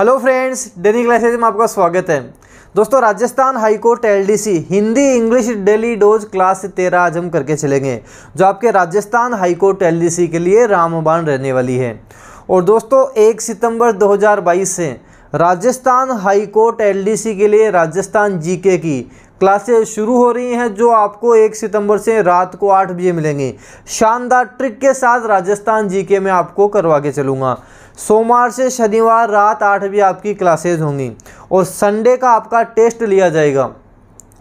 hello friends daily classes में आपका स्वागत है दोस्तों Rajasthan high court LDC Hindi English daily dose class तेरह आज हम करके चलेंगे जो आपके राजस्थान हाई कोर्ट एलडीसी के लिए रामबान रहने वाली है और दोस्तों एक सितंबर 2022 से राजस्थान हाई कोर्ट एलडीसी के लिए राजस्थान जीके की क्लासेज शुरू हो रही हैं जो आपको एक सितंबर से रात को आठ बजे मिलेंगी शानदार ट्रिक के साथ राजस्थान जी में आपको करवा के चलूँगा सोमवार से शनिवार रात आठ बजे आपकी क्लासेज होंगी और संडे का आपका टेस्ट लिया जाएगा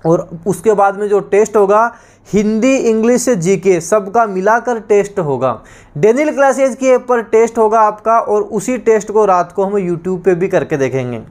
और उसके बाद में जो टेस्ट होगा हिंदी इंग्लिश जीके सबका मिलाकर टेस्ट होगा डेनियल क्लासेज के पर टेस्ट होगा आपका और उसी टेस्ट को रात को हम यूट्यूब पे भी करके देखेंगे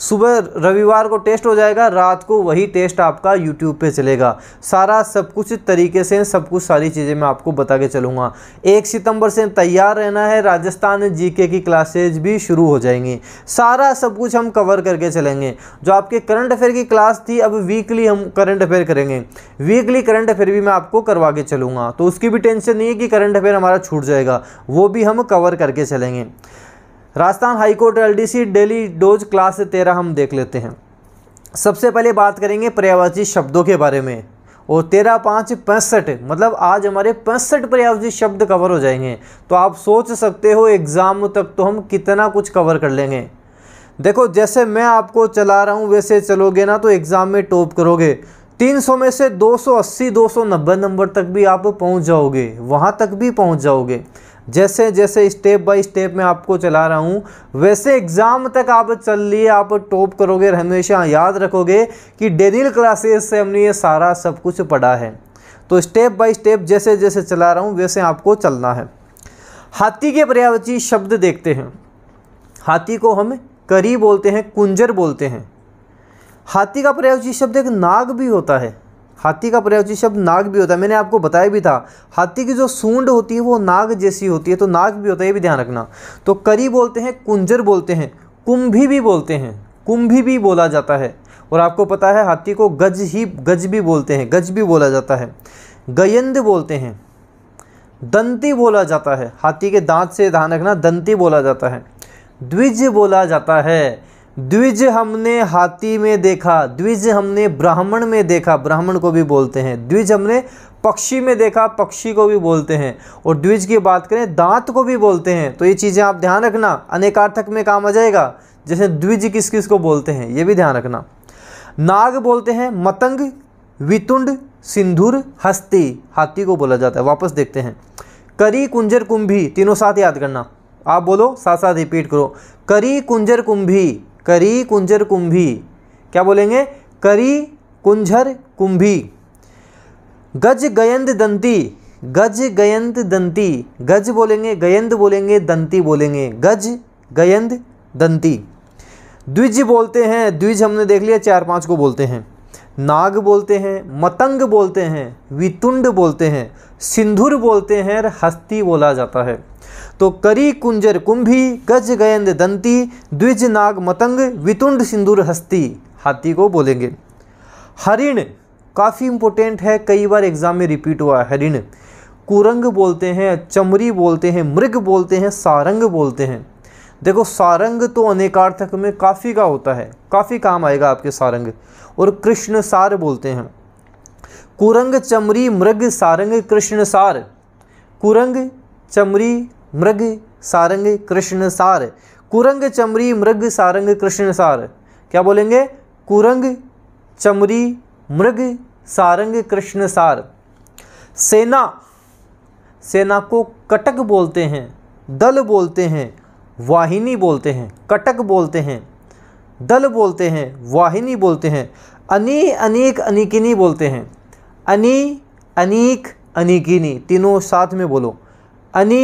सुबह रविवार को टेस्ट हो जाएगा रात को वही टेस्ट आपका यूट्यूब पे चलेगा सारा सब कुछ तरीके से सब कुछ सारी चीज़ें मैं आपको बता के चलूँगा एक सितंबर से तैयार रहना है राजस्थान जीके की क्लासेज भी शुरू हो जाएंगी सारा सब कुछ हम कवर करके चलेंगे जो आपके करंट अफेयर की क्लास थी अब वीकली हम करंट अफेयर करेंगे वीकली करंट अफेयर भी मैं आपको करवा के चलूँगा तो उसकी भी टेंशन नहीं है कि करंट अफेयर हमारा छूट जाएगा वो भी हम कवर करके चलेंगे Rajasthan high court L D C daily dose class तेरह हम देख लेते हैं सबसे पहले बात करेंगे पर्यावाची शब्दों के बारे में और तेरह पाँच पैंसठ मतलब आज हमारे पैंसठ पर्यावजी शब्द कवर हो जाएंगे तो आप सोच सकते हो एग्ज़ाम तक तो हम कितना कुछ कवर कर लेंगे देखो जैसे मैं आपको चला रहा हूँ वैसे चलोगे ना तो एग्ज़ाम में टॉप करोगे 300 में से 280 290 नंबर तक भी आप पहुँच जाओगे वहाँ तक भी पहुँच जाओगे जैसे जैसे स्टेप बाय स्टेप मैं आपको चला रहा हूँ वैसे एग्ज़ाम तक आप चल लिए आप टॉप करोगे हमेशा याद रखोगे कि डेनिल क्लासेस से हमने ये सारा सब कुछ पढ़ा है तो स्टेप बाय स्टेप जैसे जैसे चला रहा हूँ वैसे आपको चलना है हाथी के पर्यावची शब्द देखते हैं हाथी को हम करी बोलते हैं कुंजर बोलते हैं हाथी का पर्यावची शब्द एक नाग भी होता है हाथी का पर्यायवाची शब्द नाग भी होता है मैंने आपको बताया भी था हाथी की जो सूंड होती है वो नाग जैसी होती है तो नाग भी होता है ये भी ध्यान रखना तो करी बोलते हैं कुंजर बोलते हैं कुंभी भी बोलते हैं कुंभी भी बोला जाता है और आपको पता है हाथी को गज ही गज भी बोलते हैं गज भी बोला जाता है गयंद बोलते हैं दंती बोला जाता है हाथी के दांत से ध्यान रखना दंती बोला जाता है द्विज बोला जाता है द्विज हमने हाथी में देखा द्विज हमने ब्राह्मण में देखा ब्राह्मण को भी बोलते हैं द्विज हमने पक्षी में देखा पक्षी को भी बोलते हैं और द्विज की बात करें दांत को भी बोलते हैं तो ये चीज़ें आप ध्यान रखना अनेकार्थक में काम आ जाएगा जैसे द्विज किस किस को बोलते हैं ये भी ध्यान रखना नाग बोलते हैं मतंग वितुंड सिंधुर हस्ती हाथी को बोला जाता है वापस देखते हैं करी कुंजर कुंभी तीनों साथ याद करना आप बोलो साथ साथ रिपीट करो करी कुंजर कुंभी करी कुंजर कुंभी क्या बोलेंगे करी कुंजर कुंभी गज गयंद दंती गज गयंत दंती गज बोलेंगे गयंद बोलेंगे दंती बोलेंगे गज गयंद दंती द्विज बोलते हैं द्विज हमने देख लिया चार पांच को बोलते हैं नाग बोलते हैं मतंग बोलते हैं वितुंड बोलते हैं सिंधुर बोलते हैं और हस्ती बोला जाता है तो करी कुंजर कुंभी गज गयंद दंती द्विज नाग मतंग वितुंड सिंदूर हस्ती हाथी को बोलेंगे हरिण काफ़ी इंपॉर्टेंट है कई बार एग्जाम में रिपीट हुआ है हरिण कुरंग बोलते हैं चमरी बोलते हैं मृग बोलते हैं सारंग बोलते हैं देखो सारंग तो अनेकार्थक में काफ़ी का होता है काफ़ी काम आएगा आपके सारंग और कृष्ण सार बोलते हैं कुरंग चमरी मृग सारंग कृष्ण सार कुरंग चमरी मृग सारंग कृष्ण सार कुरंग चमरी मृग सारंग कृष्ण सार क्या बोलेंगे कुरंग चमरी मृग सारंग कृष्ण सार सेना सेना को कटक बोलते हैं दल बोलते हैं वाहिनी बोलते हैं कटक बोलते हैं दल बोलते हैं वाहिनी बोलते हैं अनी अनेक अनिकिनी बोलते हैं अनी अनेक अनिकिनी तीनों साथ में बोलो अनी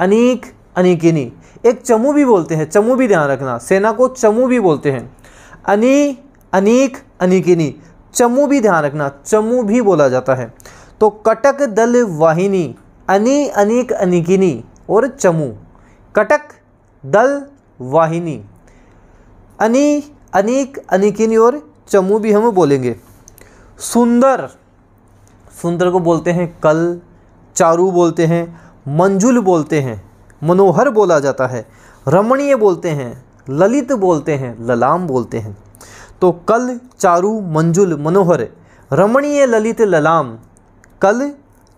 अनेक अनिकिनी एक चमू भी बोलते हैं चमू भी ध्यान रखना सेना को चमू भी बोलते हैं अनी अनेक अनिकिनी चमू भी ध्यान रखना चमू भी बोला जाता है तो कटक दल वाहिनी अनी अनेक अनिकिनी और चमू कटक दल वाहिनी अनी अनेक अनिकिनी और चमू भी हम बोलेंगे सुंदर सुंदर को बोलते हैं कल चारू बोलते हैं मंजुल बोलते हैं मनोहर बोला जाता है रमणीय बोलते हैं ललित बोलते हैं ललाम बोलते हैं तो कल चारु मंजुल मनोहर रमणीय ललित ललाम कल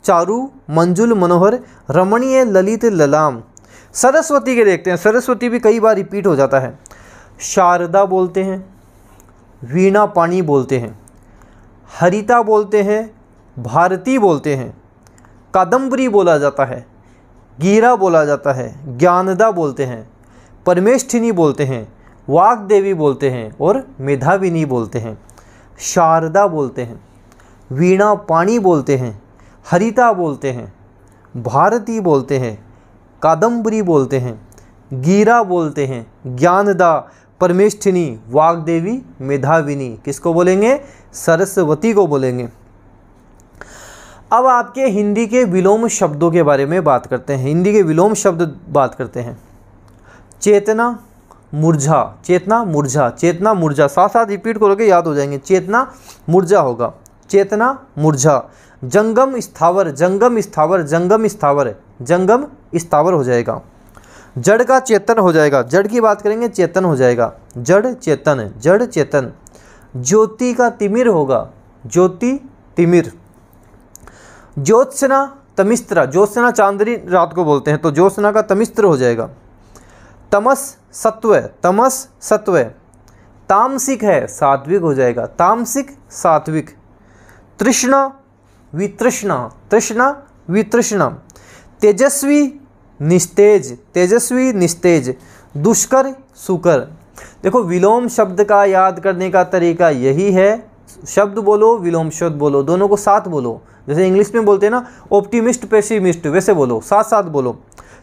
चारु मंजुल मनोहर रमणीय ललित ललाम सरस्वती के देखते हैं सरस्वती भी कई बार रिपीट हो जाता है शारदा बोलते हैं वीणा पानी बोलते हैं हरिता बोलते हैं भारती बोलते हैं कादम्बरी बोला जाता है गीरा बोला जाता है ज्ञानदा बोलते हैं परमेष्ठिनी बोलते हैं वाग देवी बोलते हैं और मेधाविनी बोलते हैं शारदा बोलते हैं वीणा पाणी बोलते हैं हरिता बोलते हैं भारती बोलते हैं कादम्बरी बोलते हैं गीरा बोलते हैं ज्ञानदा परमेष्ठिनी देवी मेधाविनी किसको बोलेंगे सरस्वती को बोलेंगे अब आपके हिंदी के विलोम शब्दों के बारे में बात करते हैं हिंदी के विलोम शब्द बात करते हैं चेतना मुरझा चेतना मुरझा चेतना मुरझा साथ साथ रिपीट करोगे याद हो जाएंगे चेतना मुरझा होगा चेतना मुरझा जंगम स्थावर जंगम स्थावर जंगम स्थावर जंगम स्थावर हो जाएगा जड़ का चेतन हो जाएगा जड़ की बात करेंगे चेतन हो जाएगा जड़ चेतन जड़ चेतन ज्योति का तिमिर होगा ज्योति तिमिर ज्योत्सना तमिस्त्रा ज्योत्सना चांदनी रात को बोलते हैं तो ज्योत्सना का तमिस्त्र हो जाएगा तमस सत्व तमस सत्व तामसिक है सात्विक हो जाएगा तामसिक सात्विक तृष्णा वितृष्णा तृष्णा वितृष्णा तेजस्वी निस्तेज तेजस्वी निस्तेज दुष्कर सुकर देखो विलोम शब्द का याद करने का तरीका यही है शब्द बोलो विलोम शब्द बोलो दोनों को साथ बोलो जैसे इंग्लिश में बोलते हैं ना ऑप्टिमिस्ट पेसिमिस्ट वैसे बोलो साथ साथ बोलो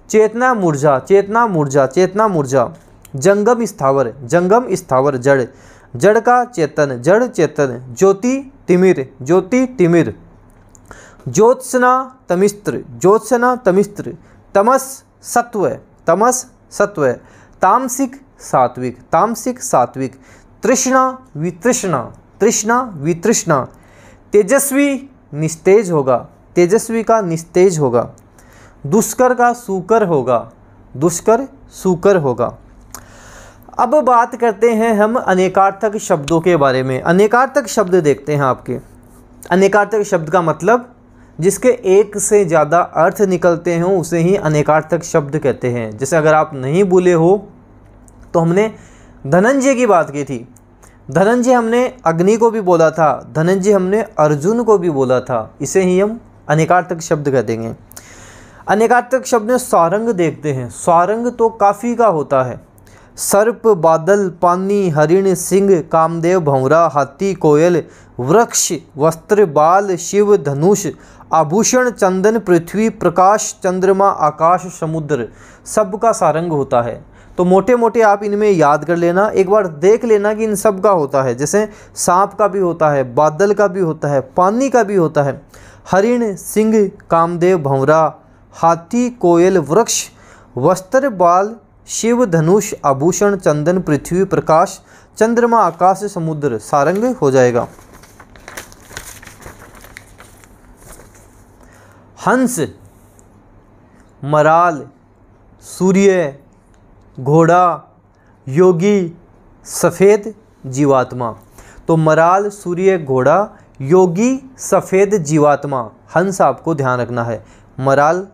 चेतना मुरझा चेतना मुरझा चेतना मुरझा जंगम स्थावर जंगम स्थावर जड़ जड़ का चेतन जड़ चेतन ज्योति तिमिर ज्योति तिमिर ज्योत्सना तमिस्त्र ज्योत्सना तमिस्त्र तमस सत्व तमस सत्व तामसिक सात्विक तामसिक सात्विक तृष्णा वितृष्णा तृष्णा वितृष्णा तेजस्वी निस्तेज होगा तेजस्वी का निस्तेज होगा दुष्कर का सूकर होगा दुष्कर सूकर होगा अब बात करते हैं हम अनेकार्थक शब्दों के बारे में अनेकार्थक शब्द देखते हैं आपके अनेकार्थक शब्द का मतलब जिसके एक से ज़्यादा अर्थ निकलते हैं उसे ही अनेकार्थक शब्द कहते हैं जैसे अगर आप नहीं बोले हो तो हमने धनंजय की बात की थी धनन जी हमने अग्नि को भी बोला था धनन जी हमने अर्जुन को भी बोला था इसे ही हम अनेकार्थक शब्द कह देंगे अनेकार्थक शब्द में सारंग देखते हैं सारंग तो काफ़ी का होता है सर्प बादल पानी हरिण सिंह कामदेव भंवरा हाथी कोयल वृक्ष वस्त्र बाल शिव धनुष आभूषण चंदन पृथ्वी प्रकाश चंद्रमा आकाश समुद्र सब का सारंग होता है तो मोटे मोटे आप इनमें याद कर लेना एक बार देख लेना कि इन सब का होता है जैसे सांप का भी होता है बादल का भी होता है पानी का भी होता है हरिण सिंह कामदेव भंवरा हाथी कोयल वृक्ष वस्त्र बाल शिव धनुष आभूषण चंदन पृथ्वी प्रकाश चंद्रमा आकाश समुद्र सारंग हो जाएगा हंस मराल सूर्य घोड़ा योगी सफ़ेद जीवात्मा तो मराल सूर्य घोड़ा योगी सफ़ेद जीवात्मा हंस आपको ध्यान रखना है मराल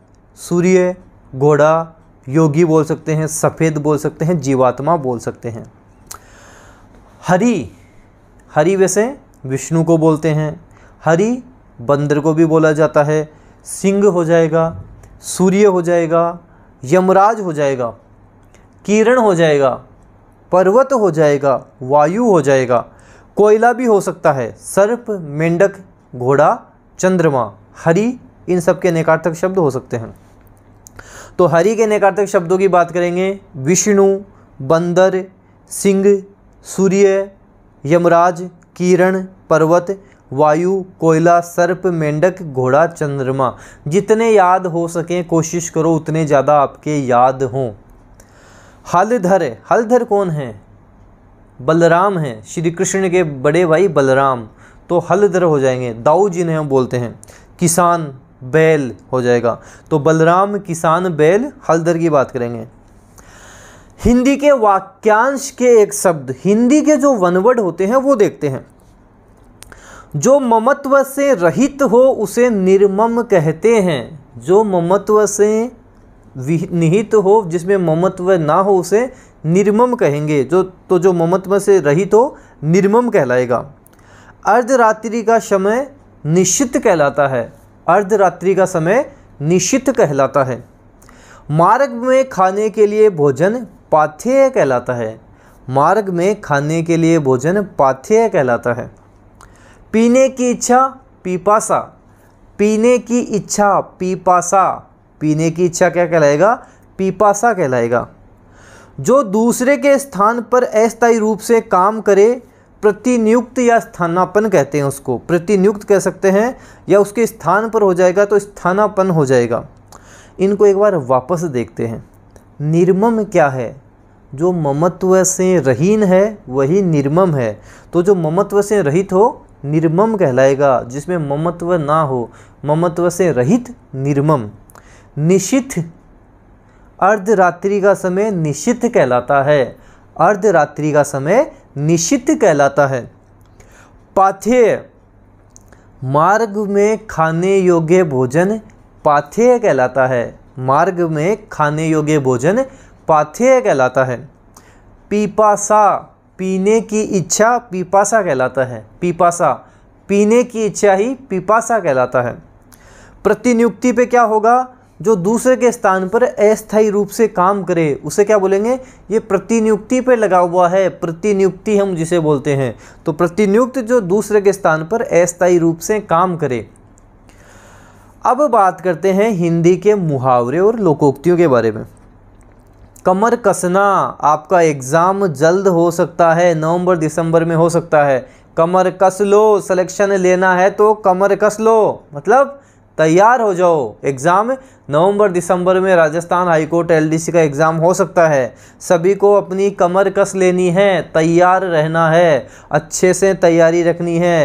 सूर्य घोड़ा योगी बोल सकते हैं सफ़ेद बोल सकते हैं जीवात्मा बोल सकते हैं हरी हरी वैसे विष्णु को बोलते हैं हरी बंदर को भी बोला जाता है सिंह हो जाएगा सूर्य हो जाएगा यमराज हो जाएगा किरण हो जाएगा पर्वत हो जाएगा वायु हो जाएगा कोयला भी हो सकता है सर्प मेंढक घोड़ा चंद्रमा हरि इन सब के नेकार्थक शब्द हो सकते हैं तो हरि के नेकार्थक शब्दों की बात करेंगे विष्णु बंदर सिंह सूर्य यमराज किरण पर्वत वायु कोयला सर्प मेंढक घोड़ा चंद्रमा जितने याद हो सकें कोशिश करो उतने ज़्यादा आपके याद हों हलधर हलधर कौन है बलराम हैं श्री कृष्ण के बड़े भाई बलराम तो हलधर हो जाएंगे दाऊ जिन्हें हम बोलते हैं किसान बैल हो जाएगा तो बलराम किसान बैल हलधर की बात करेंगे हिंदी के वाक्यांश के एक शब्द हिंदी के जो वनवर्ड होते हैं वो देखते हैं जो ममत्व से रहित हो उसे निर्मम कहते हैं जो ममत्व से निहित हो जिसमें ममत्व ना हो उसे निर्मम कहेंगे जो तो जो ममत्व से रहित हो निर्मम कहलाएगा अर्धरात्रि का समय निश्चित कहलाता है अर्धरात्रि का समय निश्चित कहलाता है मार्ग में खाने के लिए भोजन पाथ्य कहलाता है मार्ग में खाने के लिए भोजन पाथ्य कहलाता है पीने की इच्छा पीपासा पीने की इच्छा पीपासा पीने की इच्छा क्या कहलाएगा पीपासा कहलाएगा जो दूसरे के स्थान पर अस्थायी रूप से काम करे प्रतिनियुक्त या स्थानापन कहते हैं उसको प्रतिनियुक्त कह सकते हैं या उसके स्थान पर हो जाएगा तो स्थानापन हो जाएगा इनको एक बार वापस देखते हैं निर्मम क्या है जो ममत्व से रहीन है वही निर्मम है तो जो ममत्व से रहित हो निर्मम कहलाएगा जिसमें ममत्व ना हो ममत्व से रहित निर्मम निशित अर्धरात्रि का समय निशित कहलाता है अर्धरात्रि का समय निशित कहलाता है पाथेय मार्ग में खाने योग्य भोजन पाथेय कहलाता है मार्ग में खाने योग्य भोजन पाथेय कहलाता है पीपासा पीने की इच्छा पीपासा कहलाता है पीपासा पीने की इच्छा ही पीपासा कहलाता है प्रतिनियुक्ति पे क्या होगा जो दूसरे के स्थान पर अस्थायी रूप से काम करे उसे क्या बोलेंगे ये प्रतिनियुक्ति पे लगा हुआ है प्रतिनियुक्ति हम जिसे बोलते हैं तो प्रतिनियुक्त जो दूसरे के स्थान पर अस्थायी रूप से काम करे अब बात करते हैं हिंदी के मुहावरे और लोकोक्तियों के बारे में कमर कसना आपका एग्ज़ाम जल्द हो सकता है नवंबर दिसंबर में हो सकता है कमर कस लो सलेक्शन लेना है तो कमर कस लो मतलब तैयार हो जाओ एग्ज़ाम नवंबर दिसंबर में राजस्थान हाईकोर्ट एलडीसी का एग्ज़ाम हो सकता है सभी को अपनी कमर कस लेनी है तैयार रहना है अच्छे से तैयारी रखनी है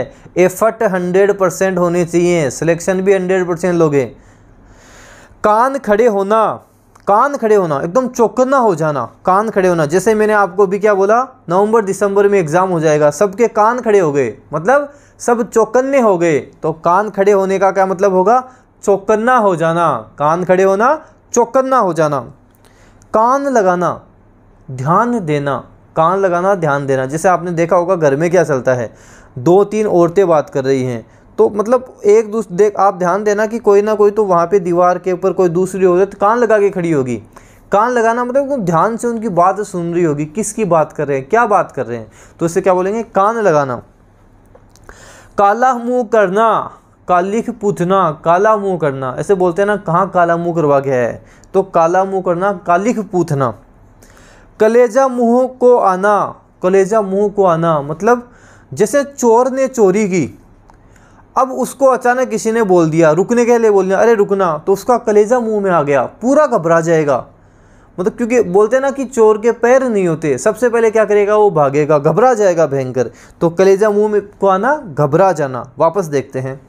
एफर्ट हंड्रेड परसेंट होने चाहिए सिलेक्शन भी हंड्रेड परसेंट लोगे कान खड़े होना कान खड़े होना एकदम चौकन्ना हो जाना कान खड़े होना जैसे मैंने आपको भी क्या बोला नवंबर दिसंबर में एग्ज़ाम हो जाएगा सबके कान खड़े हो गए मतलब सब चौकन्ने हो गए तो कान खड़े होने का क्या मतलब होगा चौकन्ना हो जाना कान खड़े होना चौकन्ना हो जाना कान लगाना ध्यान देना कान लगाना ध्यान देना जैसे आपने देखा होगा घर में क्या चलता है दो तीन औरतें बात कर रही हैं तो मतलब एक दूसरे देख आप ध्यान देना कि कोई ना कोई तो वहाँ पे दीवार के ऊपर कोई दूसरी औरत कान लगा के खड़ी होगी कान लगाना मतलब ध्यान से उनकी बात सुन रही होगी किसकी बात कर रहे हैं क्या बात कर रहे हैं तो इससे क्या बोलेंगे कान लगाना काला मुंह करना कालिख पूछना काला मुंह करना ऐसे बोलते हैं ना कहाँ काला मुंह करवा गया है तो काला मुंह करना कालिख पूछना कलेजा मुंह को आना कलेजा मुंह को आना मतलब जैसे चोर ने चोरी की अब उसको अचानक किसी ने बोल दिया रुकने के लिए बोल दिया अरे रुकना तो उसका कलेजा मुंह में आ गया पूरा घबरा जाएगा मतलब क्योंकि बोलते हैं ना कि चोर के पैर नहीं होते सबसे पहले क्या करेगा वो भागेगा घबरा जाएगा भयंकर तो कलेजा मुंह में को आना घबरा जाना वापस देखते हैं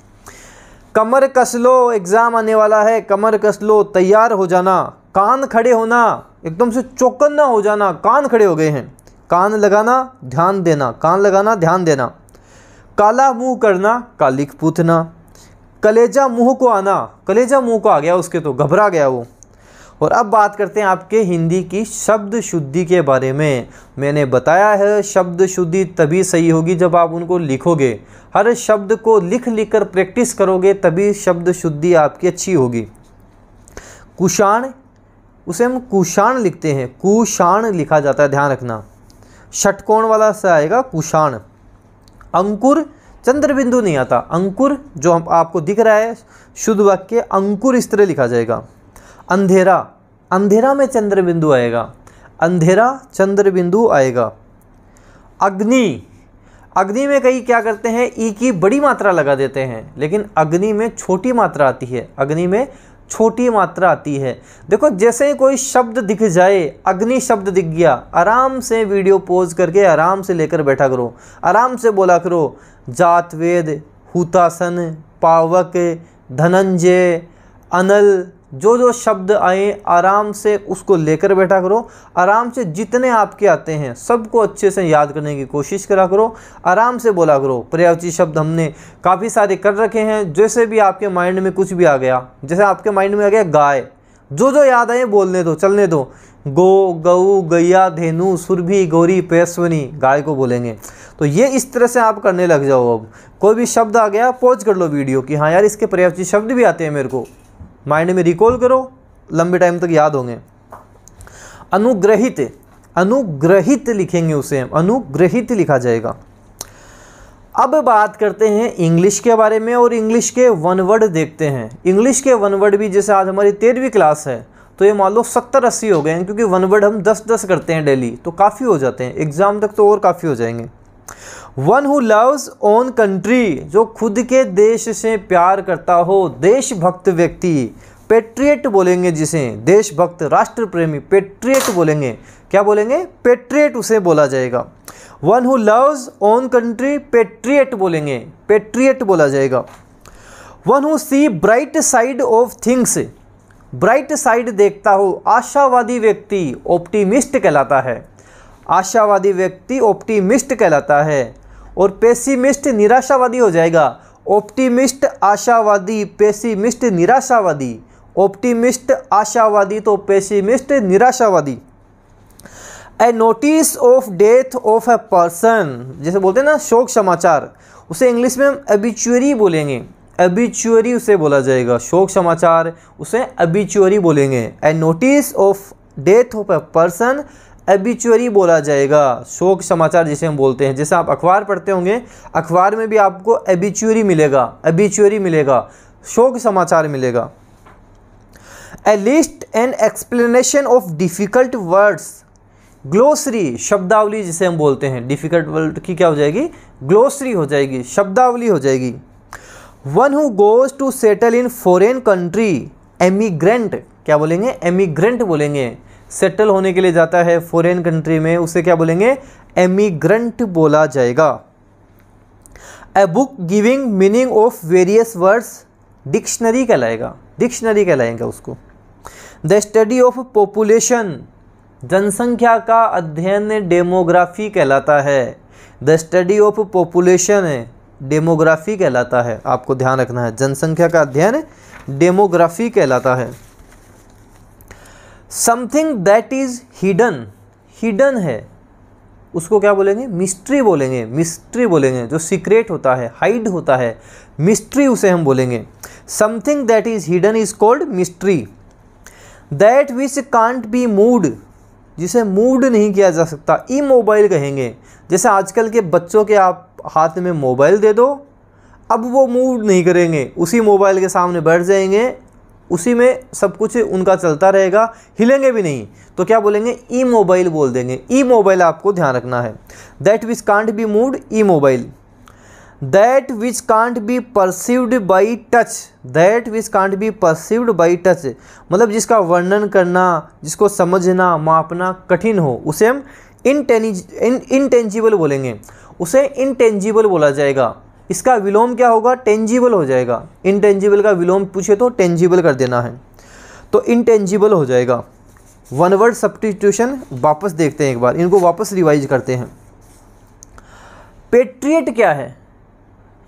कमर कस लो एग्ज़ाम आने वाला है कमर कस लो तैयार हो जाना कान खड़े होना एकदम से चौकन्ना हो जाना कान खड़े हो गए हैं कान लगाना ध्यान देना कान लगाना ध्यान देना काला मुंह करना कालिक पूतना कलेजा मुंह को आना कलेजा मुंह को आ गया उसके तो घबरा गया वो और अब बात करते हैं आपके हिंदी की शब्द शुद्धि के बारे में मैंने बताया है शब्द शुद्धि तभी सही होगी जब आप उनको लिखोगे हर शब्द को लिख लिख कर प्रैक्टिस करोगे तभी शब्द शुद्धि आपकी अच्छी होगी कुषाण उसे हम कुषाण लिखते हैं कुषाण लिखा जाता है ध्यान रखना षटकोण वाला से आएगा कुषाण अंकुर चंद्रबिंदु नहीं आता अंकुर जो हम आपको दिख रहा है शुद्ध वाक्य अंकुर इस तरह लिखा जाएगा अंधेरा अंधेरा में चंद्र बिंदु आएगा अंधेरा चंद्र बिंदु आएगा अग्नि अग्नि में कई क्या करते हैं ई की बड़ी मात्रा लगा देते हैं लेकिन अग्नि में छोटी मात्रा आती है अग्नि में छोटी मात्रा आती है देखो जैसे ही कोई शब्द दिख जाए अग्नि शब्द दिख गया आराम से वीडियो पोज करके आराम से लेकर बैठा करो आराम से बोला करो जातवेद हुतासन पावक धनंजय अनल जो जो शब्द आए आराम से उसको लेकर बैठा करो आराम से जितने आपके आते हैं सबको अच्छे से याद करने की कोशिश करा करो आराम से बोला करो पर्यावची शब्द हमने काफ़ी सारे कर रखे हैं जैसे भी आपके माइंड में कुछ भी आ गया जैसे आपके माइंड में आ गया गाय जो जो याद आए बोलने दो चलने दो गो गऊ गैया धेनु सुरभि गौरी पेशवनी गाय को बोलेंगे तो ये इस तरह से आप करने लग जाओ अब कोई भी शब्द आ गया पॉज कर लो वीडियो कि हाँ यार इसके पर्यावची शब्द भी आते हैं मेरे को माइंड में रिकॉल करो लंबे टाइम तक याद होंगे अनुग्रहित अनुग्रहित लिखेंगे उसे हम अनुग्रहित लिखा जाएगा अब बात करते हैं इंग्लिश के बारे में और इंग्लिश के वन वर्ड देखते हैं इंग्लिश के वन वर्ड भी जैसे आज हमारी तेरहवीं क्लास है तो ये मान लो सत्तर अस्सी हो गए हैं क्योंकि वन वर्ड हम दस दस करते हैं डेली तो काफ़ी हो जाते हैं एग्ज़ाम तक तो और काफ़ी हो जाएंगे one who loves own country जो खुद के देश से प्यार करता हो देशभक्त व्यक्ति पेट्रिएट बोलेंगे जिसे देशभक्त राष्ट्र प्रेमी पेट्रिएट बोलेंगे क्या बोलेंगे पेट्रिएट उसे बोला जाएगा one who loves own country patriot बोलेंगे पेट्रिएट बोला जाएगा one who see bright side of things bright side देखता हो आशावादी व्यक्ति ऑप्टिमिस्ट कहलाता है आशावादी व्यक्ति ऑप्टिमिस्ट कहलाता है और पेसिमिस्ट निराशावादी हो जाएगा ऑप्टिमिस्ट आशावादी पेसिमिस्ट निराशावादी ऑप्टिमिस्ट आशावादी तो पेसिमिस्ट निराशावादी a notice of death of a person जैसे बोलते हैं ना शोक समाचार उसे इंग्लिश में हम एबिचुअरी बोलेंगे एबिचुअरी उसे बोला जाएगा शोक समाचार उसे एबिचुअरी बोलेंगे a notice of death of a person obituary बोला जाएगा शोक समाचार जिसे हम बोलते हैं जैसे आप अखबार पढ़ते होंगे अखबार में भी आपको एबिचुअरी मिलेगा एबिचुअरी मिलेगा शोक समाचार मिलेगा a list and explanation of difficult words glossary शब्दावली जिसे हम बोलते हैं डिफ़िकल्ट वर्ड की क्या हो जाएगी ग्लोसरी हो जाएगी शब्दावली हो जाएगी one who goes to settle in foreign country emigrant क्या बोलेंगे एमीग्रेंट बोलेंगे सेटल होने के लिए जाता है फॉरेन कंट्री में उसे क्या बोलेंगे एमीग्रंट बोला जाएगा a book giving meaning of various words dictionary कहलाएगा डिक्शनरी कहलाएगा उसको द स्टडी ऑफ पॉपुलेशन जनसंख्या का अध्ययन डेमोग्राफी कहलाता है the study of population demography कहलाता है आपको ध्यान रखना है जनसंख्या का अध्ययन डेमोग्राफी कहलाता है something that is hidden hidden है उसको क्या बोलेंगे मिस्ट्री बोलेंगे मिस्ट्री बोलेंगे जो सीक्रेट होता है हाइड होता है मिस्ट्री उसे हम बोलेंगे something that is hidden is called mystery that which can't be moved जिसे मूड नहीं किया जा सकता ई मोबाइल कहेंगे जैसे आजकल के बच्चों के आप हाथ में मोबाइल दे दो अब वो मूव नहीं करेंगे उसी मोबाइल के सामने बैठ जाएंगे उसी में सब कुछ उनका चलता रहेगा हिलेंगे भी नहीं तो क्या बोलेंगे ई मोबाइल बोल देंगे ई मोबाइल आपको ध्यान रखना है that which can't be moved immobile that which can't be perceived by touch that which can't be perceived by touch मतलब जिसका वर्णन करना जिसको समझना मापना कठिन हो उसे हम इंटेनिज इन इनटेंजिबल बोलेंगे उसे इनटेंजिबल बोला जाएगा इसका विलोम क्या होगा टेंजिबल हो जाएगा इनटेंजिबल का विलोम पूछे तो टेंजिबल कर देना है तो इनटेंजिबल हो जाएगा वन वर्ड सब्सटीट्यूशन वापस देखते हैं एक बार इनको वापस रिवाइज करते हैं पेट्रिएट क्या है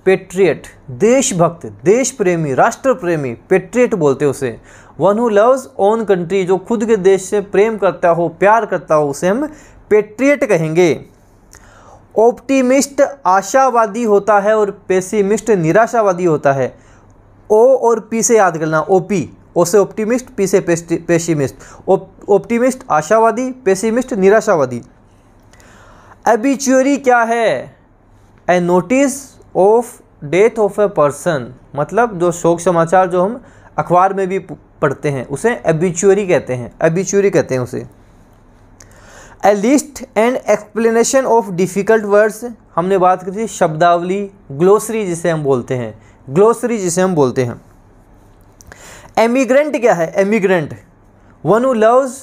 पेट्रिएट देशभक्त देश प्रेमी राष्ट्र प्रेमी पेट्रिएट बोलते हैं उसे one who loves own country जो खुद के देश से प्रेम करता हो प्यार करता हो उसे हम पेट्रियट कहेंगे ऑप्टिमिस्ट आशावादी होता है और पेसिमिस्ट निराशावादी होता है ओ और पी से याद करना ओ पी ओ से ऑप्टिमिस्ट पी से पेसिमिस्ट ऑप्टिमिस्ट आशावादी पेसिमिस्ट निराशावादी एबिचुअरी क्या है a notice of death of a person मतलब जो शोक समाचार जो हम अखबार में भी पढ़ते हैं उसे एबिचुअरी कहते हैं एबिचुअरी कहते हैं उसे a list and explanation of difficult words हमने बात की थी शब्दावली ग्लोसरी जिसे हम बोलते हैं ग्लोसरी जिसे हम बोलते हैं एमिग्रेंट क्या है emigrant one who loves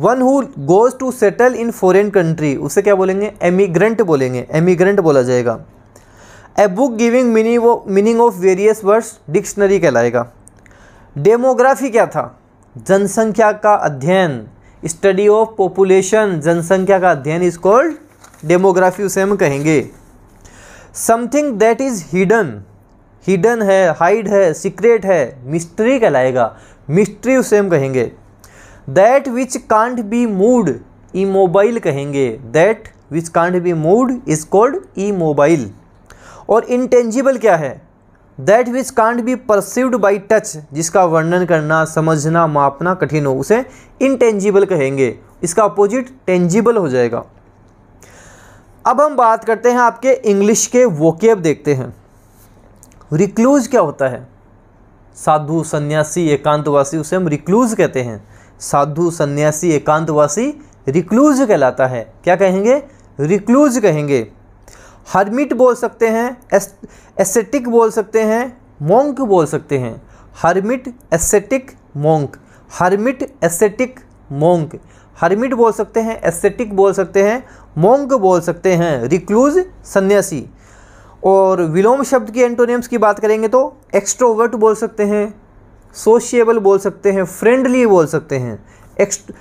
one who goes to settle in foreign country उसे क्या बोलेंगे एमिग्रेंट बोलेंगे एमिग्रेंट बोला जाएगा a book giving meaning meaning of various words dictionary कहलाएगा डेमोग्राफी क्या था जनसंख्या का अध्ययन स्टडी ऑफ पॉपुलेशन जनसंख्या का अध्ययन इज कॉल्ड डेमोग्राफी उसे हम कहेंगे something that is hidden hidden है हाइड है सीक्रेट है मिस्ट्री कहलाएगा मिस्ट्री उसे हम कहेंगे that which can't be moved mobile कहेंगे that which can't be moved is called immobile और इंटेंजिबल क्या है that which can't be perceived by touch जिसका वर्णन करना समझना मापना कठिन हो उसे इनटेंजिबल कहेंगे इसका अपोजिट टेंजिबल हो जाएगा अब हम बात करते हैं आपके इंग्लिश के वोकेब देखते हैं रिक्लूज क्या होता है साधु सन्यासी एकांतवासी उसे हम रिक्लूज कहते हैं साधु सन्यासी एकांतवासी रिक्लूज कहलाता है क्या कहेंगे रिक्लूज कहेंगे हर्मिट बोल सकते हैं एसेटिक बोल सकते हैं मोंक बोल सकते हैं hermit ascetic monk hermit ascetic monk hermit बोल सकते हैं एसेटिक बोल सकते हैं मोंक बोल सकते हैं रिक्लूज सन्यासी और विलोम शब्द के एंटोनियम्स की बात करेंगे तो एक्स्ट्रोवर्ट बोल सकते हैं सोशिएबल बोल सकते हैं फ्रेंडली बोल सकते हैं एक्स्ट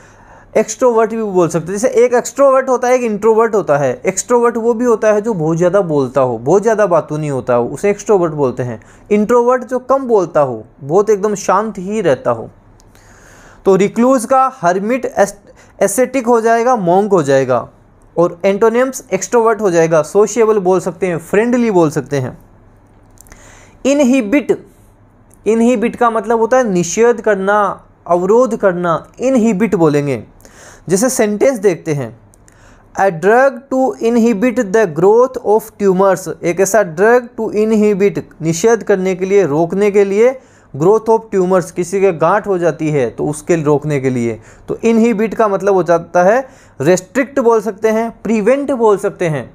एक्स्ट्रोवर्ट भी बोल सकते हैं जैसे एक एक्स्ट्रोवर्ट होता है एक इंट्रोवर्ट होता है एक्स्ट्रोवर्ट वो भी होता है जो बहुत ज़्यादा बोलता हो बहुत ज़्यादा बातों नहीं होता हो उसे एक्स्ट्रोवर्ट बोलते हैं इंट्रोवर्ट जो कम बोलता हो बहुत एकदम शांत ही रहता हो तो रिक्लूज का हर्मिट एसेटिक हो जाएगा मोंग हो जाएगा और एंटोनियम्स एक्स्ट्रोवर्ट हो जाएगा सोशियबल बोल सकते हैं फ्रेंडली बोल सकते हैं इनहिबिट इनहिबिट का मतलब होता है निषेध करना अवरोध करना इनहिबिट बोलेंगे जैसे सेंटेंस देखते हैं a drug to inhibit the growth of tumours एक ऐसा ड्रग टू इनहिबिट निषेध करने के लिए रोकने के लिए ग्रोथ ऑफ ट्यूमर्स किसी के गांठ हो जाती है तो उसके रोकने के लिए तो इनहिबिट का मतलब हो जाता है रेस्ट्रिक्ट बोल सकते हैं प्रिवेंट बोल सकते हैं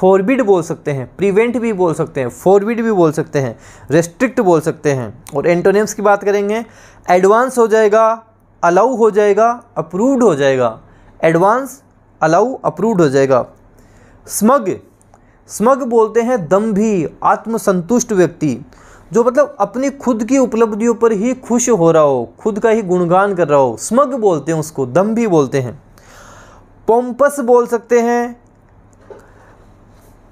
फॉरबिड बोल सकते हैं प्रिवेंट भी बोल सकते हैं फॉरबिड भी बोल सकते हैं रेस्ट्रिक्ट बोल सकते हैं और एंटोनिम्स की बात करेंगे एडवांस हो जाएगा अलाउ हो जाएगा अप्रूव्ड हो जाएगा एडवांस अलाउ अप्रूव्ड हो जाएगा स्मग स्मग बोलते हैं दम भी आत्मसंतुष्ट व्यक्ति जो मतलब अपनी खुद की उपलब्धियों पर ही खुश हो रहा हो खुद का ही गुणगान कर रहा हो स्मग बोलते हैं उसको दम भी बोलते हैं पोम्पस बोल सकते हैं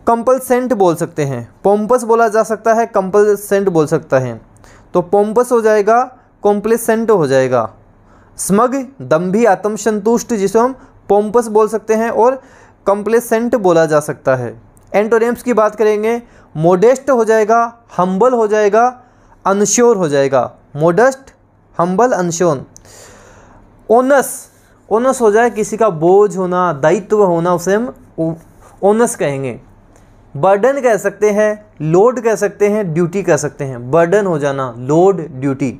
कंपलसेंट बोल सकते हैं पोम्पस बोला जा सकता है कंपलसेंट बोल सकता है तो पोम्पस हो जाएगा कॉम्प्लेसेंट हो जाएगा स्मग दम्भी आत्मसंतुष्ट जिसे हम पोम्पस बोल सकते हैं और कंप्लेसेंट बोला जा सकता है एंटोनेम्स की बात करेंगे मोडेस्ट हो जाएगा हम्बल हो जाएगा अनश्योर हो जाएगा modest humble unsure onus onus हो जाए किसी का बोझ होना दायित्व होना उसे हम ओनस कहेंगे बर्डन कह सकते हैं लोड कह सकते हैं ड्यूटी कह सकते हैं बर्डन हो जाना लोड ड्यूटी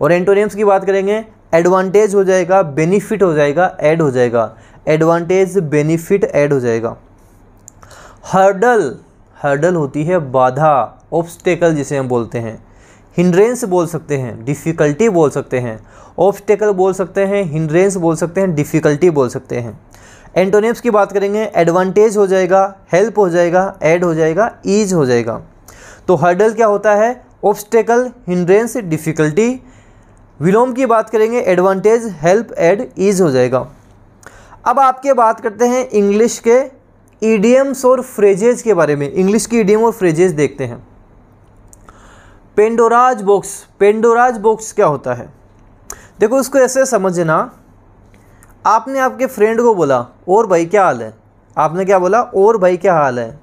और एंटोनियम्स की बात करेंगे एडवांटेज हो जाएगा बेनिफिट हो जाएगा ऐड हो जाएगा एडवांटेज बेनिफिट ऐड हो जाएगा हर्डल हर्डल होती है बाधा ऑब्स्टेकल जिसे हम बोलते हैं हिंड्रेंस बोल सकते हैं डिफ़िकल्टी बोल सकते हैं ऑब्स्टेकल बोल सकते हैं हिंड्रेंस बोल सकते हैं डिफ़िकल्टी बोल सकते हैं एंटोनिम्स की बात करेंगे एडवांटेज हो जाएगा हेल्प हो जाएगा ऐड हो जाएगा ईज हो जाएगा तो हर्डल क्या होता है ऑब्स्टेकल हिंड्रेंस डिफ़िकल्टी विलोम की बात करेंगे एडवांटेज हेल्प एड ईज हो जाएगा अब आपके बात करते हैं इंग्लिश के ईडियम्स और फ्रेजेज के बारे में इंग्लिश की ईडियम और फ्रेजेज देखते हैं पेंडोराज बॉक्स पेंडोराज बॉक्स क्या होता है देखो इसको ऐसे समझना आपने आपके फ्रेंड को बोला और भाई क्या हाल है आपने क्या बोला और भाई क्या हाल है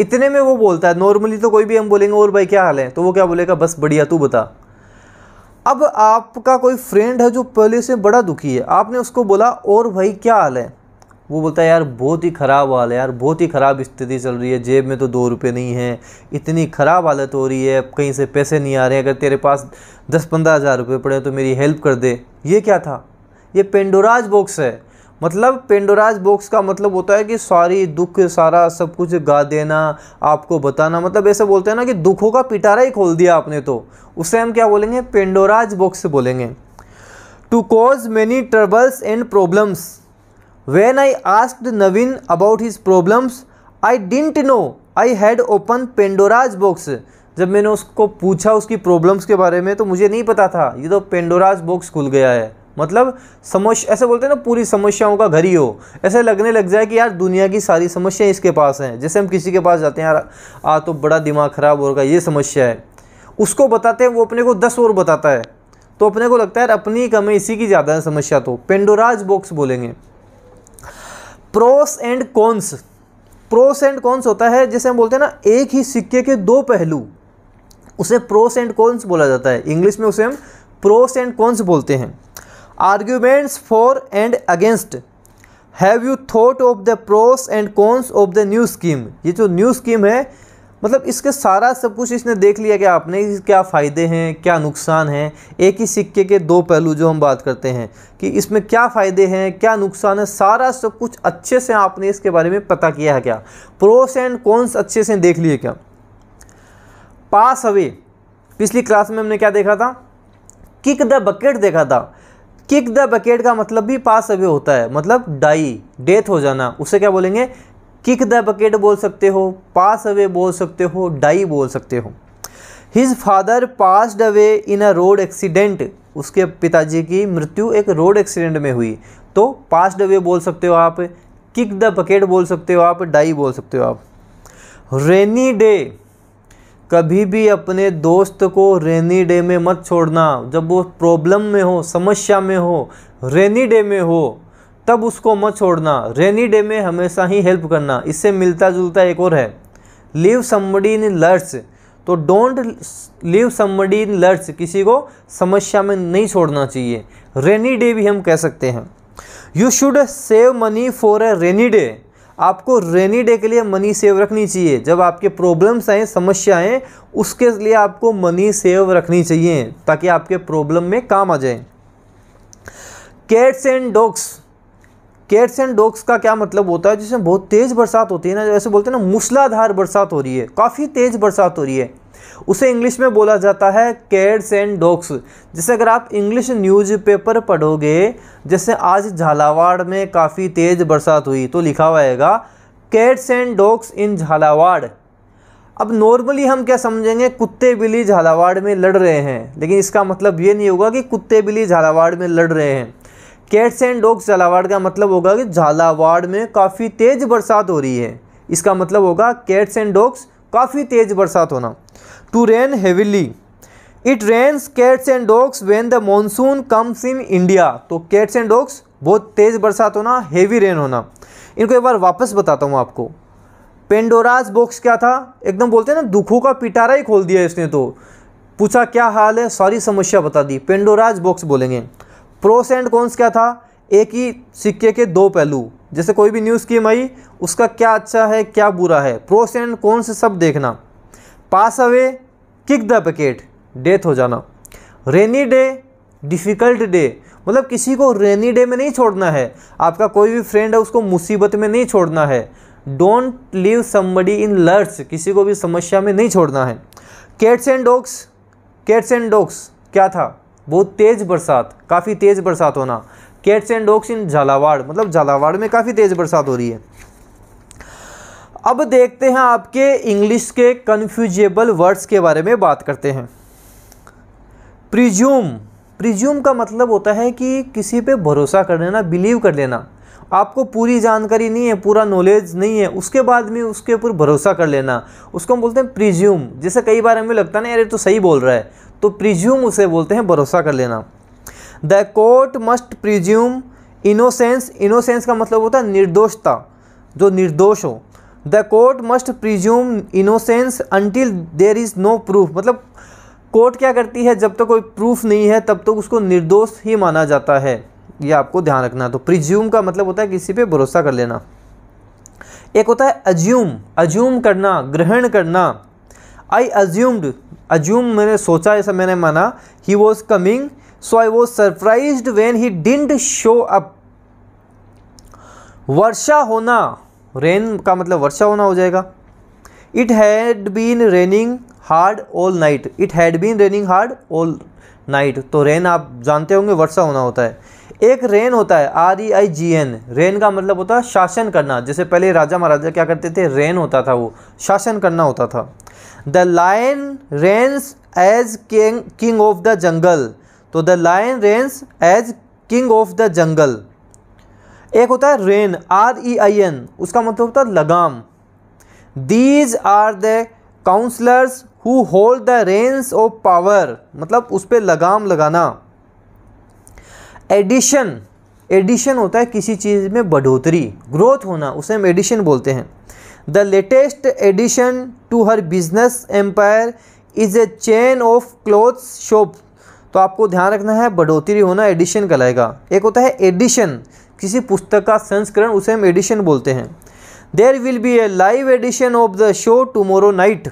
इतने में वो बोलता है नॉर्मली तो कोई भी हम बोलेंगे और भाई क्या हाल है तो वो क्या बोलेगा बस बढ़िया तू बता अब आपका कोई फ्रेंड है जो पहले से बड़ा दुखी है आपने उसको बोला और भाई क्या हाल है वो बोलता है यार बहुत ही ख़राब हाल है यार बहुत ही ख़राब स्थिति चल रही है जेब में तो दो रुपये नहीं है इतनी ख़राब हालत हो रही है कहीं से पैसे नहीं आ रहे हैं अगर तेरे पास दस पंद्रह हज़ार रुपये पड़े तो मेरी हेल्प कर दे ये क्या था ये पेंडोराज बॉक्स है मतलब पेंडोराज बॉक्स का मतलब होता है कि सारी दुख सारा सब कुछ गा देना आपको बताना मतलब ऐसे बोलते हैं ना कि दुखों का पिटारा ही खोल दिया आपने तो उसे हम क्या बोलेंगे पेंडोराज बॉक्स बोलेंगे to cause many troubles and problems when I asked Naveen about his problems I didn't know I had open Pandora's box जब मैंने उसको पूछा उसकी प्रॉब्लम्स के बारे में तो मुझे नहीं पता था ये तो पेंडोराज बॉक्स खुल गया है मतलब समस्या ऐसे बोलते हैं ना पूरी समस्याओं का घर ही हो ऐसे लगने लग जाए कि यार दुनिया की सारी समस्याएं इसके पास हैं जैसे हम किसी के पास जाते हैं यार आ तो बड़ा दिमाग ख़राब होगा ये समस्या है उसको बताते हैं वो अपने को दस और बताता है तो अपने को लगता है यार अपनी कमी इसी की ज़्यादा है समस्या तो पेंडोराज बॉक्स बोलेंगे pros and cons pros and cons होता है जैसे हम बोलते हैं ना एक ही सिक्के के दो पहलू उसे प्रोस एंड कॉन्स बोला जाता है इंग्लिश में उसे हम प्रोस एंड कॉन्स बोलते हैं arguments for and against have you thought of the pros and cons of the new scheme ये जो न्यू स्कीम है मतलब इसके सारा सब कुछ इसने देख लिया कि आपने क्या फ़ायदे हैं क्या नुकसान हैं एक ही सिक्के के दो पहलू जो हम बात करते हैं कि इसमें क्या फ़ायदे हैं क्या नुकसान है सारा सब कुछ अच्छे से आपने इसके बारे में पता किया है क्या प्रोस एंड कॉन्स अच्छे से देख लिए क्या पास अवे पिछली क्लास में हमने क्या देखा था किक द बकेट देखा था किक द बकेट का मतलब भी पास अवे होता है मतलब डाई डेथ हो जाना उसे क्या बोलेंगे किक द बकेट बोल सकते हो पास अवे बोल सकते हो डाई बोल सकते हो his father passed away in a road accident उसके पिताजी की मृत्यु एक रोड एक्सीडेंट में हुई तो पास्ड अवे बोल सकते हो आप किक द बकेट बोल सकते हो आप डाई बोल सकते हो आप रेनी डे कभी भी अपने दोस्त को रेनी डे में मत छोड़ना जब वो प्रॉब्लम में हो समस्या में हो रेनी डे में हो तब उसको मत छोड़ना रेनी डे में हमेशा ही हेल्प करना इससे मिलता जुलता एक और है लिव समबडी इन लर्स तो don't leave somebody in lurch किसी को समस्या में नहीं छोड़ना चाहिए रेनी डे भी हम कह सकते हैं you should save money for a rainy day आपको रेनी डे के लिए मनी सेव रखनी चाहिए जब आपके प्रॉब्लम्स आएँ समस्याएं उसके लिए आपको मनी सेव रखनी चाहिए ताकि आपके प्रॉब्लम में काम आ जाए cats and dogs cats and dogs का क्या मतलब होता है जिसमें बहुत तेज़ बरसात होती है ना जैसे बोलते हैं ना मूसलाधार बरसात हो रही है काफ़ी तेज़ बरसात हो रही है उसे इंग्लिश में बोला जाता है कैट्स एंड डॉग्स जैसे अगर आप इंग्लिश न्यूज़पेपर पढ़ोगे जैसे आज झालावाड़ में काफ़ी तेज़ बरसात हुई तो लिखा हुआ आएगा cats and dogs in Jhalawar अब नॉर्मली हम क्या समझेंगे कुत्ते बिल्ली झालावाड़ में लड़ रहे हैं लेकिन इसका मतलब ये नहीं होगा कि कुत्ते बिल्ली झालावाड़ में लड़ रहे हैं कैट्स एंड डॉग्स झालावाड़ का मतलब होगा कि झालावाड़ में काफ़ी तेज़ बरसात हो रही है इसका मतलब होगा कैट्स एंड डॉग्स काफ़ी तेज़ बरसात होना to rain heavily it rains cats and dogs when the monsoon comes in India तो कैट्स एंड डॉग्स बहुत तेज़ बरसात होना हेवी रेन होना इनको एक बार वापस बताता हूँ आपको पेंडोराज बॉक्स क्या था एकदम बोलते हैं ना दुखों का पिटारा ही खोल दिया इसने तो पूछा क्या हाल है सारी समस्या बता दी पेंडोराज बॉक्स बोलेंगे प्रोस एंड कॉन्स क्या था एक ही सिक्के के दो पहलू जैसे कोई भी न्यूज़ स्कीम आई उसका क्या अच्छा है क्या बुरा है प्रोस एंड कौन से सब देखना pass away kick the packet death हो जाना रेनी डे डिफ़िकल्ट डे मतलब किसी को रेनी डे में नहीं छोड़ना है आपका कोई भी फ्रेंड है उसको मुसीबत में नहीं छोड़ना है don't leave somebody in lurch किसी को भी समस्या में नहीं छोड़ना है cats and dogs cats and dogs क्या था बहुत तेज़ बरसात काफ़ी तेज़ बरसात होना cats and dogs in Jhalawar मतलब झालावाड़ में काफ़ी तेज़ बरसात हो रही है अब देखते हैं आपके इंग्लिश के कन्फ्यूजेबल वर्ड्स के बारे में बात करते हैं प्रिज्यूम प्रिज्यूम का मतलब होता है कि किसी पे भरोसा कर लेना बिलीव कर लेना आपको पूरी जानकारी नहीं है पूरा नॉलेज नहीं है उसके बाद में उसके ऊपर भरोसा कर लेना उसको हम बोलते हैं प्रिज्यूम जैसे कई बार हमें लगता है ना अरे तो सही बोल रहा है तो प्रिज्यूम उसे बोलते हैं भरोसा कर लेना the court must presume innocence innocence का मतलब होता है निर्दोषता जो निर्दोष हो the court must presume innocence until there is no proof मतलब कोर्ट क्या करती है जब तक तो कोई प्रूफ नहीं है तब तक तो उसको निर्दोष ही माना जाता है ये आपको ध्यान रखना तो प्रिज्यूम का मतलब होता है किसी पे भरोसा कर लेना एक होता है अज्यूम अज्यूम करना ग्रहण करना आई अज्यूम्ड अज्यूम मैंने सोचा ऐसा मैंने माना he was coming so I was surprise when he didn't show up वर्षा होना रेन का मतलब वर्षा होना हो जाएगा it had been raining hard all night it had been raining hard all night तो रेन आप जानते होंगे वर्षा होना होता है एक रेन होता है R E I G N rain का मतलब होता है शासन करना जैसे पहले राजा महाराजा क्या करते थे रेन होता था वो शासन करना होता था the lion reigns as king of the jungle तो the lion reigns as king of the jungle एक होता है rein R E I N उसका मतलब होता है लगाम these are the counsellors who hold the reins of power मतलब उस पर लगाम लगाना एडिशन एडिशन होता है किसी चीज़ में बढ़ोतरी ग्रोथ होना उसे हम एडिशन बोलते हैं the latest edition to her business empire is a chain of clothes shop तो आपको ध्यान रखना है बढ़ोतरी होना एडिशन कहलाएगा एक होता है एडिशन किसी पुस्तक का संस्करण उसे हम एडिशन बोलते हैं there will be a live edition of the show tomorrow night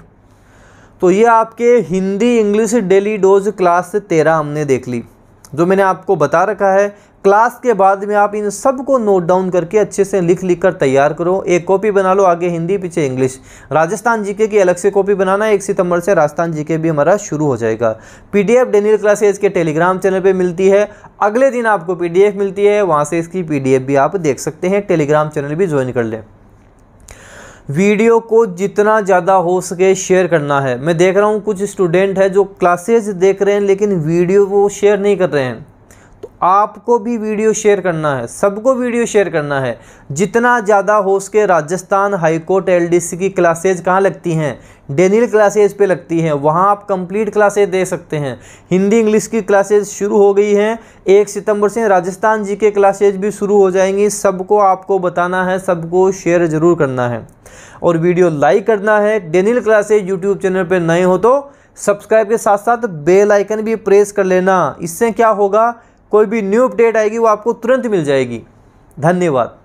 तो ये आपके Hindi English daily dose class तेरह हमने देख ली जो मैंने आपको बता रखा है क्लास के बाद में आप इन सब को नोट डाउन करके अच्छे से लिख लिख कर तैयार करो एक कॉपी बना लो आगे हिंदी पीछे इंग्लिश राजस्थान जीके की अलग से कॉपी बनाना एक सितंबर से राजस्थान जीके भी हमारा शुरू हो जाएगा पीडीएफ डेनियल क्लासेज के टेलीग्राम चैनल पे मिलती है अगले दिन आपको पीडीएफ मिलती है वहाँ से इसकी पी भी आप देख सकते हैं टेलीग्राम चैनल भी ज्वाइन कर लें वीडियो को जितना ज़्यादा हो सके शेयर करना है मैं देख रहा हूँ कुछ स्टूडेंट है जो क्लासेज देख रहे हैं लेकिन वीडियो वो शेयर नहीं कर रहे हैं आपको भी वीडियो शेयर करना है सबको वीडियो शेयर करना है जितना ज़्यादा हो सके राजस्थान हाईकोर्ट सी की क्लासेज कहाँ लगती हैं डेनियल क्लासेज पे लगती हैं वहाँ आप कंप्लीट क्लासेज दे सकते हैं हिंदी इंग्लिश की क्लासेज शुरू हो गई हैं एक सितंबर से राजस्थान जी के क्लासेज भी शुरू हो जाएंगी सबको आपको बताना है सबको शेयर ज़रूर करना है और वीडियो लाइक करना है डेनियल क्लासेज यूट्यूब चैनल पर नए हो तो सब्सक्राइब के साथ साथ बेल आइकन भी प्रेस कर लेना इससे क्या होगा कोई भी न्यू अपडेट आएगी वो आपको तुरंत मिल जाएगी धन्यवाद